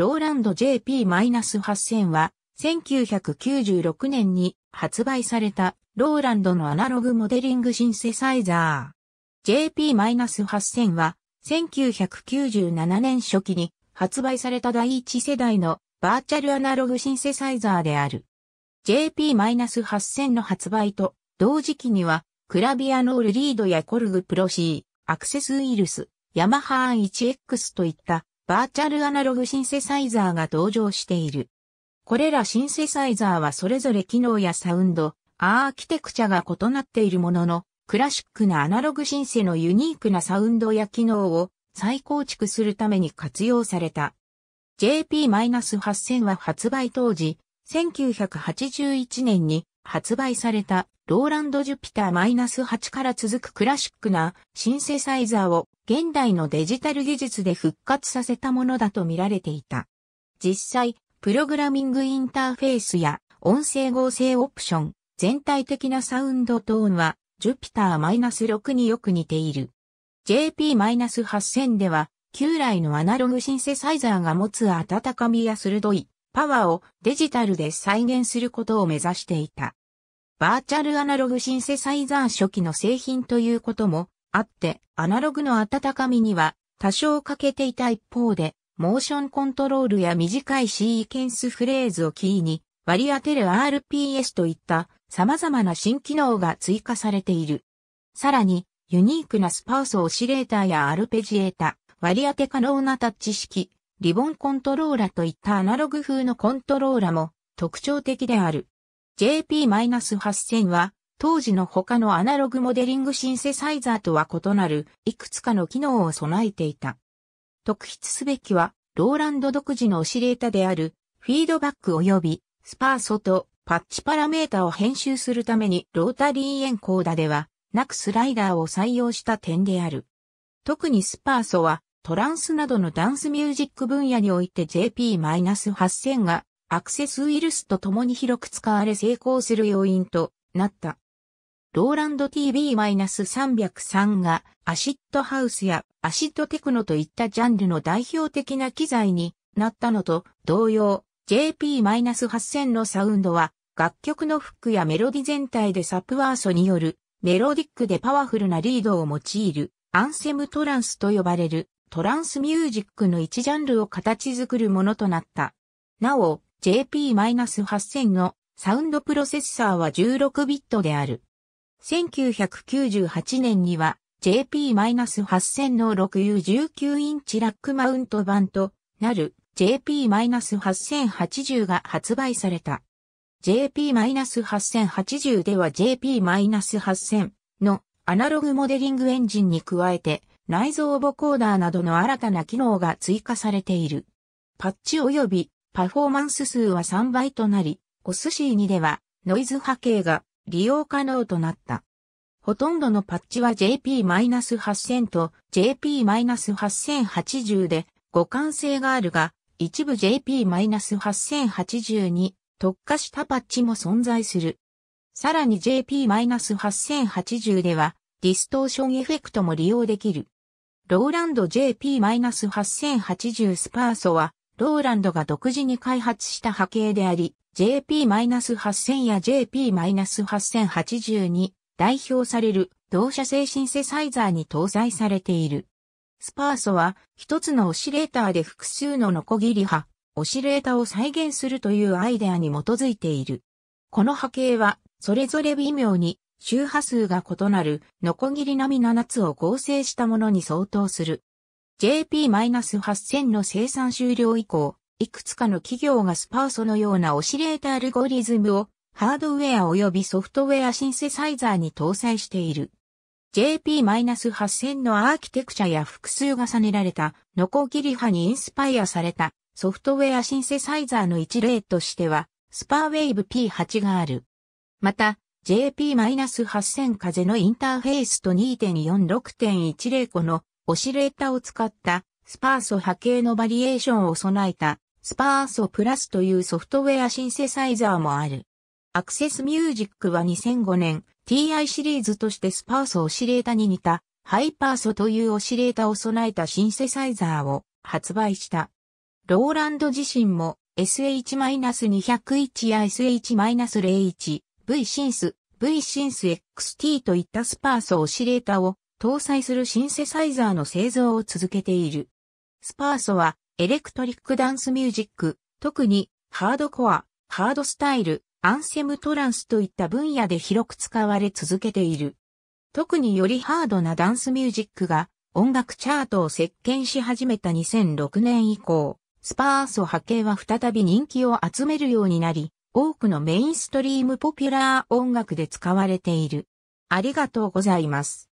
ローランド JP-8000 は、1996年に発売されたローランドのアナログモデリングシンセサイザー。JP-8000 は、1997年初期に発売された第一世代のバーチャルアナログシンセサイザーである。JP-8000 の発売と同時期には、クラビアノールリードやコルグプロシー、アクセスウイルス、ヤマハーン 1X といったバーチャルアナログシンセサイザーが登場している。これらシンセサイザーはそれぞれ機能やサウンド、アーキテクチャが異なっているものの、クラシックなアナログシンセのユニークなサウンドや機能を再構築するために活用された。JP-8000 は発売当時、1981年に発売されたローランド・ジュピター -8 から続くクラシックなシンセサイザーを現代のデジタル技術で復活させたものだと見られていた。実際、プログラミングインターフェースや音声合成オプション、全体的なサウンドトーンは Jupyter-6 によく似ている。JP-8000 では旧来のアナログシンセサイザーが持つ温かみや鋭いパワーをデジタルで再現することを目指していた。バーチャルアナログシンセサイザー初期の製品ということもあって、アナログの温かみには多少欠けていた一方で、モーションコントロールや短いシーケンスフレーズをキーに割り当てる RPS といった様々な新機能が追加されている。さらに、ユニークなスパースオシレーターやアルペジエータ、割り当て可能なタッチ式、リボンコントローラといったアナログ風のコントローラも特徴的である。JP-8000 は当時の他のアナログモデリングシンセサイザーとは異なる、いくつかの機能を備えていた。特筆すべきは、ローランド独自のオシレータである、フィードバック及び、スパーソとパッチパラメータを編集するためにロータリーエンコーダでは、なくスライダーを採用した点である。特にスパーソは、トランスなどのダンスミュージック分野において JP-8000 がアクセスウイルスと共に広く使われ成功する要因となった。ローランド TV-303 がアシッドハウスやアシッドテクノといったジャンルの代表的な機材になったのと同様 JP-8000 のサウンドは楽曲のフックやメロディ全体でサプワーソによるメロディックでパワフルなリードを用いるアンセムトランスと呼ばれるトランスミュージックの一ジャンルを形作るものとなった。なお JP-8000 のサウンドプロセッサーは16ビットである。1998年には JP-8000 の 6U19 インチラックマウント版となる JP-8080 が発売された。JP-8080 では JP-8000 のアナログモデリングエンジンに加えて内蔵ボコーダーなどの新たな機能が追加されている。パッチ及びパフォーマンス数は3倍となり、お寿司2ではノイズ波形が利用可能となった。ほとんどのパッチは JP-8000 と JP-8080 で互換性があるが、一部 JP-8080 に特化したパッチも存在する。さらに JP-8080 ではディストーションエフェクトも利用できる。ローランド JP-8080 スパーソは、ローランドが独自に開発した波形であり、JP-8000 や JP-8080 に代表される同社製シンセサイザーに搭載されている。スパーソは一つのオシレーターで複数のノコギリ波、オシレーターを再現するというアイデアに基づいている。この波形はそれぞれ微妙に周波数が異なるノコギリ並7つを合成したものに相当する。JP-8000 の生産終了以降、いくつかの企業がスパーソのようなオシレータアルゴリズムをハードウェア及びソフトウェアシンセサイザーに搭載している。JP-8000 のアーキテクチャや複数重ねられたノコギリ派にインスパイアされたソフトウェアシンセサイザーの一例としてはスパーウェイブ P8 がある。また JP-8000 風のインターフェースと2.46.10個のオシレータを使ったスパーソ波形のバリエーションを備えたスパーソプラスというソフトウェアシンセサイザーもある。アクセスミュージックは2005年 TI シリーズとしてスパーソオシレータに似たハイパーソというオシレータを備えたシンセサイザーを発売した。ローランド自身も SH-201 や SH-01 V シンス V シンス XT といったスパーソオシレータを搭載するシンセサイザーの製造を続けている。スパーソはエレクトリックダンスミュージック、特にハードコア、ハードスタイル、アンセムトランスといった分野で広く使われ続けている。特によりハードなダンスミュージックが音楽チャートを席巻し始めた2006年以降、スパーソ波形は再び人気を集めるようになり、多くのメインストリームポピュラー音楽で使われている。ありがとうございます。